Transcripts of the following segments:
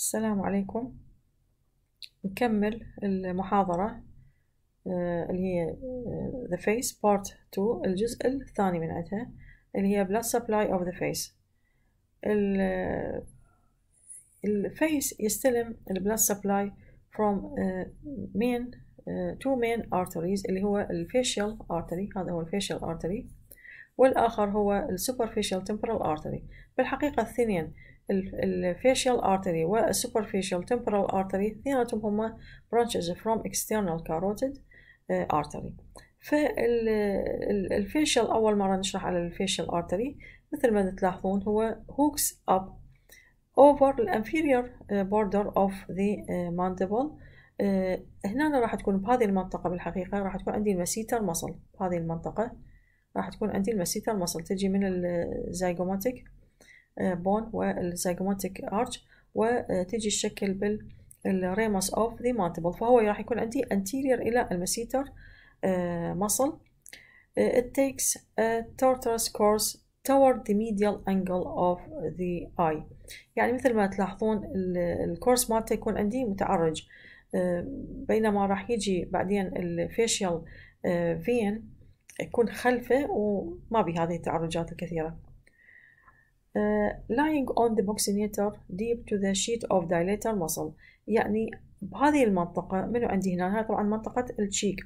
السلام عليكم نكمل المحاضرة اللي هي the face part 2 الجزء الثاني من عدها اللي هي blood supply of the face face يستلم blood supply from main two main arteries اللي هو facial artery هذا هو facial artery والآخر هو superficial temporal artery بالحقيقة الثنين الفاشيال artery والسوبرفيشيال temporal artery اثنيناتهم هما branches from external carotid آه، artery فالفاشيال أول مرة نشرح على الفاشيال artery مثل ما تلاحظون هو hooks up over the بوردر آه، border of the آه، mandible هنا راح تكون بهذه المنطقة بالحقيقة راح تكون عندي المسيتر مصل بهذه المنطقة راح تكون عندي المسيتر مصل تجي من الزيجوماتيك بون والزيجوماتيك ارش وتيجي آه، الشكل بال الريمس اوف ذا مانتبل فهو راح يكون عندي anterior الى المسيتر آه، muscle آه، it takes a tortuous course toward the medial angle of the eye يعني مثل ما تلاحظون الكورس مالته يكون عندي متعرج بينما راح يجي بعدين الفيشيال فين يكون خلفه وما به هذه التعرجات الكثيره Uh, lying on the proximator deep to the sheet of dilator muscle يعني بهذه المنطقة منو عندي هنا هاي طبعا منطقة التشيك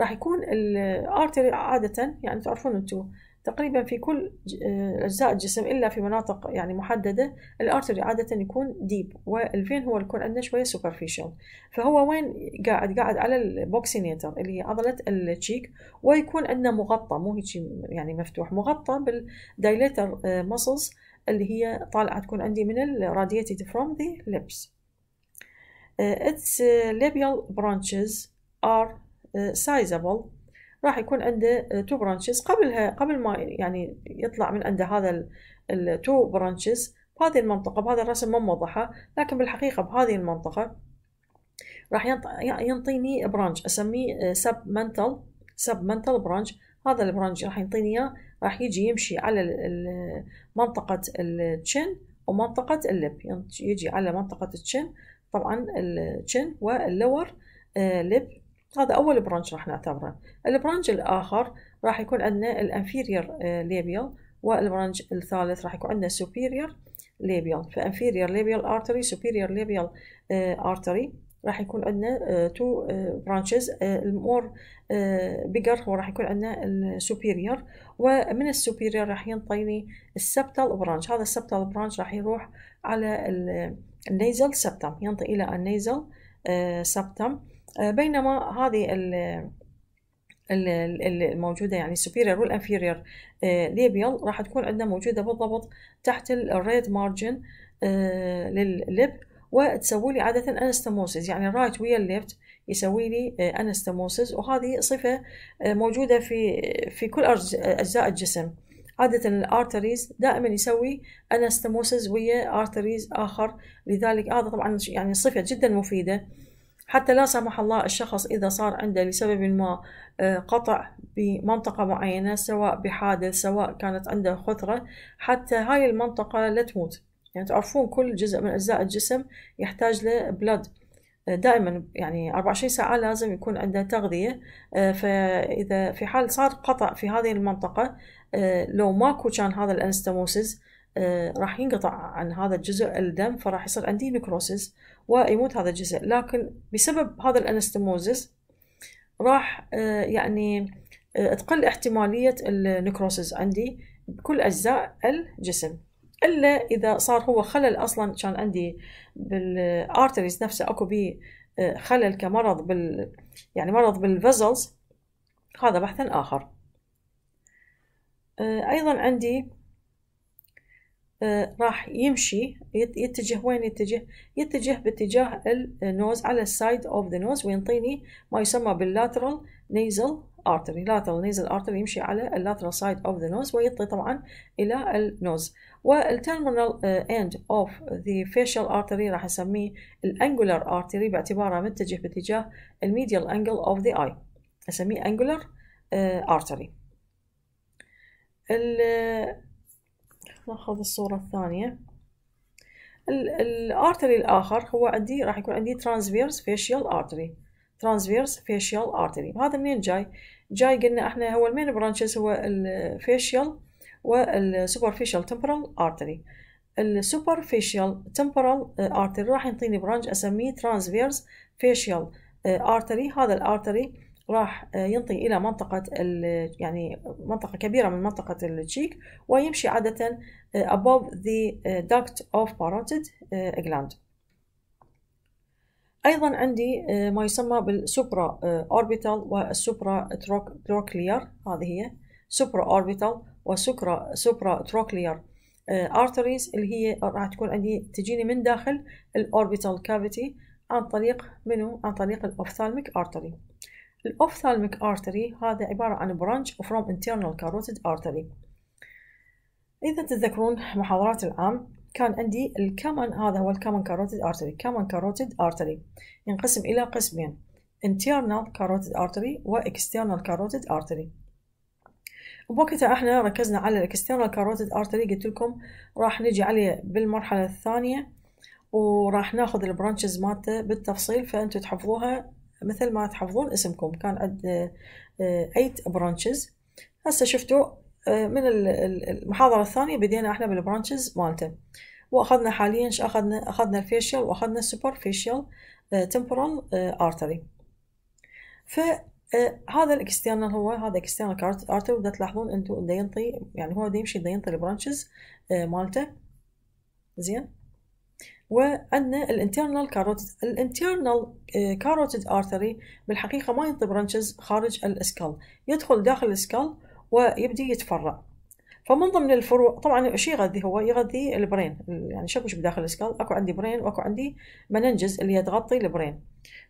راح يكون الارتري عادة يعني تعرفون انتو تقريبا في كل آه، أجزاء الجسم إلا في مناطق يعني محددة الأرتري عادة يكون ديب والفين هو يكون عندنا شوية سوبرفيشال فهو وين قاعد قاعد على البوكسينيتر اللي هي عضلة التشيك ويكون عندنا مغطى مو هيك يعني مفتوح مغطى بالدايليتر آه، مسلز اللي هي طالعة تكون عندي من الراديتيد فروم ذا ليبس اتس its آه، labial branches are sizable راح يكون عنده تو برانشز قبلها قبل ما يعني يطلع من عنده هذا التو برانشز بهذه المنطقة بهذا الرسم ما موضحة لكن بالحقيقة بهذه المنطقة راح ينطيني برانش أسميه سب منتل سب منتل برانش هذا البرانش راح ينطيني اياه راح يجي يمشي على منطقة التشن ومنطقة اللب يجي على منطقة التشن طبعا التشن واللور لب هذا أول برانش راح نعتبره البرانش الآخر راح يكون عندنا الانفيرير آه، ليبيال والبرانش الثالث راح يكون عندنا superior labial فانفيرير ليبيال artery superior labial آه، artery راح يكون عندنا تو برانشز المور بيجر هو راح يكون عندنا السوبيرير ومن السوبيرير راح ينطيني السبتال برانش هذا السبتال برانش راح يروح على النيزل سبتم ينطي الى النيزل سبتم آه، آه، بينما هذه الموجوده يعني superior والانفيريور آه، ليبيال راح تكون عندنا موجوده بالضبط تحت الريد مارجن لللب وتسوي لي عاده انستموسيس يعني الرايت ويا الليفت يسوي لي انستموسيس آه، وهذه صفه موجوده في في كل اجزاء الجسم عادة الارتريز دائما يسوي انستموسز ويا ارتريز اخر لذلك هذا طبعا يعني صفة جدا مفيدة حتى لا سمح الله الشخص إذا صار عنده لسبب ما آه، قطع بمنطقة معينة سواء بحادث سواء كانت عنده خثرة حتى هاي المنطقة لا تموت يعني تعرفون كل جزء من أجزاء الجسم يحتاج لبلد آه، دائما يعني 24 ساعة لازم يكون عنده تغذية آه، فإذا في حال صار قطع في هذه المنطقة لو ماكو كان هذا الأنستموسيس آه، راح ينقطع عن هذا الجزء الدم فراح يصير عندي نكروسيس ويموت هذا الجزء لكن بسبب هذا الانستموزس راح آه، يعني آه، تقل احتمالية النكروسيس عندي بكل أجزاء الجسم إلا إذا صار هو خلل أصلا كان عندي بالارتريز نفسه أكو بيه خلل كمرض بال يعني مرض بالفزلز هذا بحث آخر أيضا عندي آه، راح يمشي يتجه وين يتجه؟ يتجه باتجاه النوز على السايد اوف ذا نوز وينطيني ما يسمى باللاترال نيزل ارتري لاترال نيزل ارتري يمشي على اللاترال سايد اوف ذا نوز ويطي طبعا الى النوز والترمينال اند اوف ذا فيشال ارتري راح اسميه الانجولار ارتري باعتباره متجه باتجاه الميديال انجل اوف ذا اي اسميه انجولار ارتري آه، ناخذ الصورة الثانية الارتري الاخر هو عندي راح يكون عندي ترانسفيرس فيشيال ارتري ترانسفيرس فيشيال ارتري هذا منين جاي جاي قلنا احنا هو المين برانشز هو الفيشيال والسوبرفيشال تمبرال ارتري السوبرفيشال تمبرال ارتري راح يعطيني برانش اسميه ترانسفيرس فيشيال ارتري هذا الارتري راح ينطي إلى منطقة يعني منطقة كبيرة من منطقة التشيك ويمشي عادة آه، above the آه، duct of parotid آه، gland أيضا عندي ما يسمى بالسوبرا أوربيتال والسوبرا تروكليار هذه هي سوبرا أوربيتال وسوبرا سوبرا تروكليار ارتريز اللي هي راح تكون عندي تجيني من داخل الأوربيتال كافيتي عن طريق منو عن طريق الأوفثالميك أرتري الأوفثالميك artery هذا عبارة عن branch from internal carotid artery إذا تتذكرون محاضرات العام كان عندي الكمن هذا هو الكمن كاروتيد ارتري كمن كاروتيد artery ينقسم إلى قسمين internal carotid artery و external carotid artery وبوقتها احنا ركزنا على الاكسترنال كاروتيد ارتري قلت لكم راح نجي عليه بالمرحله الثانيه وراح ناخذ البرانشز مالته بالتفصيل فانتم تحفظوها مثل ما تحفظون اسمكم كان عند 8 برانشز هسه شفتوا آه، من المحاضرة الثانية بدينا احنا بالبرانشز مالته واخذنا حاليا ايش اخذنا اخذنا الفيشيال واخذنا السوبرفيشيال تمبرال ارتري فهذا الاكسترنال هو هذا اكسترنال ارتري ودا تلاحظون انتم ينطي يعني هو يمشي دا ينطي البرانشز آه، مالته زين وعندنا الانترنال كاروتيد الانترنال كاروتيد ارتري بالحقيقة ما ينطي برانشز خارج الاسكال يدخل داخل الاسكال ويبدي يتفرع فمن ضمن الفروع طبعا ايش يغذي هو يغذي البرين يعني شو بداخل الاسكال اكو عندي برين واكو عندي مننجز اللي هي تغطي البرين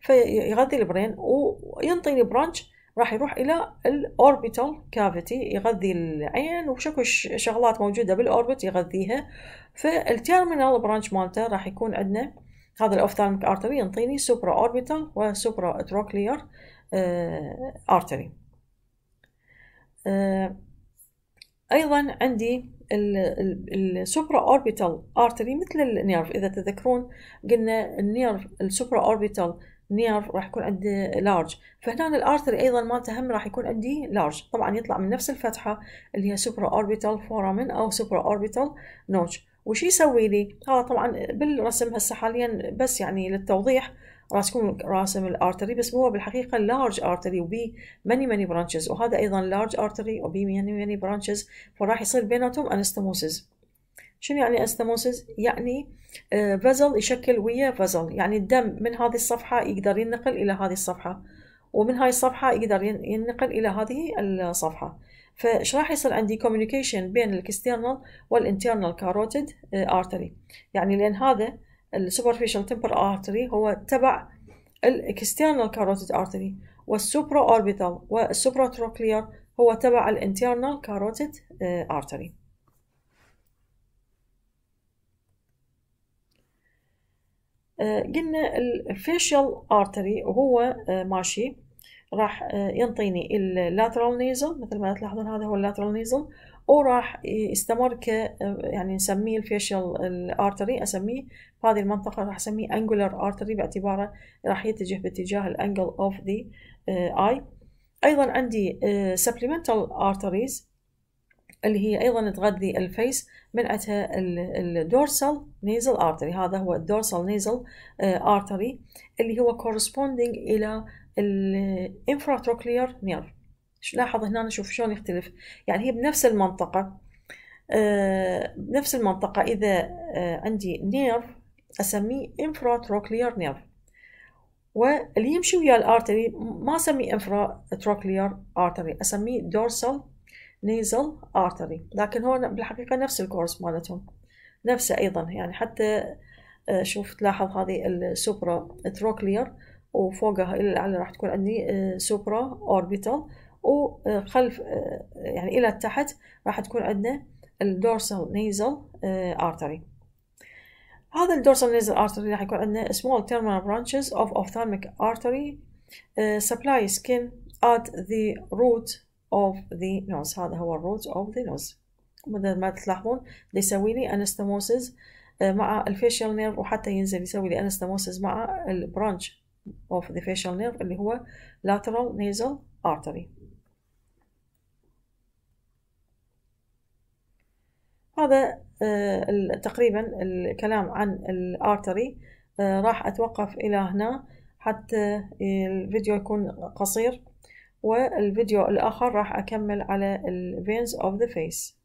فيغذي البرين وينطيني برانش راح يروح الى الاوربيتال كافيتي يغذي العين وشكو شغلات موجوده بالاوربت يغذيها فالتيرمينال برانش مالته راح يكون عندنا هذا الاوفثالميك ارتري ينطيني سوبرا اوربيتال وسوبرا تروكلير ارتري ايضا عندي السوبرا اوربيتال ارتري مثل النيرف اذا تذكرون قلنا النيرف السوبرا اوربيتال نيرف راح يكون عندي لارج فهنا الارتري ايضا ما تهم راح يكون عندي لارج طبعا يطلع من نفس الفتحه اللي هي سوبرا اوربيتال فورامن او سوبرا اوربيتال نوتش وش يسوي لي هذا طبعا بالرسم هسه حاليا بس يعني للتوضيح راسكم راسم الارتري بس هو بالحقيقه لارج ارتري وبي ماني ماني برانشز وهذا ايضا لارج ارتري وبي ماني ماني برانشز فراح يصير بيناتهم انستموسز شنو يعني انستموسز يعني فازل آه، يشكل ويا فازل يعني الدم من هذه الصفحه يقدر ينقل الى هذه الصفحه ومن هاي الصفحه يقدر ينقل الى هذه الصفحه فايش راح يصير عندي كوميونيكيشن بين الاكسترنال والانترنال كاروتيد ارتري يعني لان هذا السوبرفيشال تمبر ارتري هو تبع الاكسترنال كاروتيد ارتري والسوبرا اوربيتال والسوبرا تروكلير هو تبع الانترنال كاروتيد ارتري قلنا الفيشال ارتري وهو ماشي راح آه، ينطيني اللاترال نيزل مثل ما تلاحظون هذا هو اللاترال نيزل وراح يستمر ك يعني نسميه الفيشل الارتري اسميه هذه المنطقه راح اسميه انجولار ارتري باعتباره راح يتجه باتجاه الانجل اوف ذا اي ايضا عندي سبلمنتال آه، ارتريز اللي هي ايضا تغذي الفيس من اتها الدورسال نيزل ارتري هذا هو الدورسال نيزل ارتري اللي هو كورسبوندينج الى الانفراتروكلير آه، نيرف لاحظ هنا شوف شلون يختلف يعني هي بنفس المنطقة آه، بنفس المنطقة إذا آه، عندي نيرف أسميه انفرا تروكلير نيرف واللي يمشي ويا الارتري ما اسميه انفرا تروكلير ارتري اسميه دورسال نيزل ارتري لكن هو بالحقيقه نفس الكورس مالتهم نفسه ايضا يعني حتى آه، شوف تلاحظ هذه السوبرا تروكلير وفوقها الى الاعلى راح تكون عندي سوبرا اوربيتال وخلف آه، آه، يعني إلى تحت راح تكون عندنا الدورسال نيزل ارتري آه، هذا الدورسال نيزل ارتري راح يكون عندنا small terminal branches of ophthalmic artery supply skin at the root of the nose هذا هو root of the nose مثل ما تلاحظون يسوي لي anastomosis مع الفيشال نيرف وحتى ينزل يسوي لي anastomosis مع البرانش of the facial nerve اللي هو lateral nasal artery هذا آه، تقريبا الكلام عن الارتري آه، راح اتوقف الى هنا حتى الفيديو يكون قصير والفيديو الاخر راح اكمل على الفينز اوف ذا فيس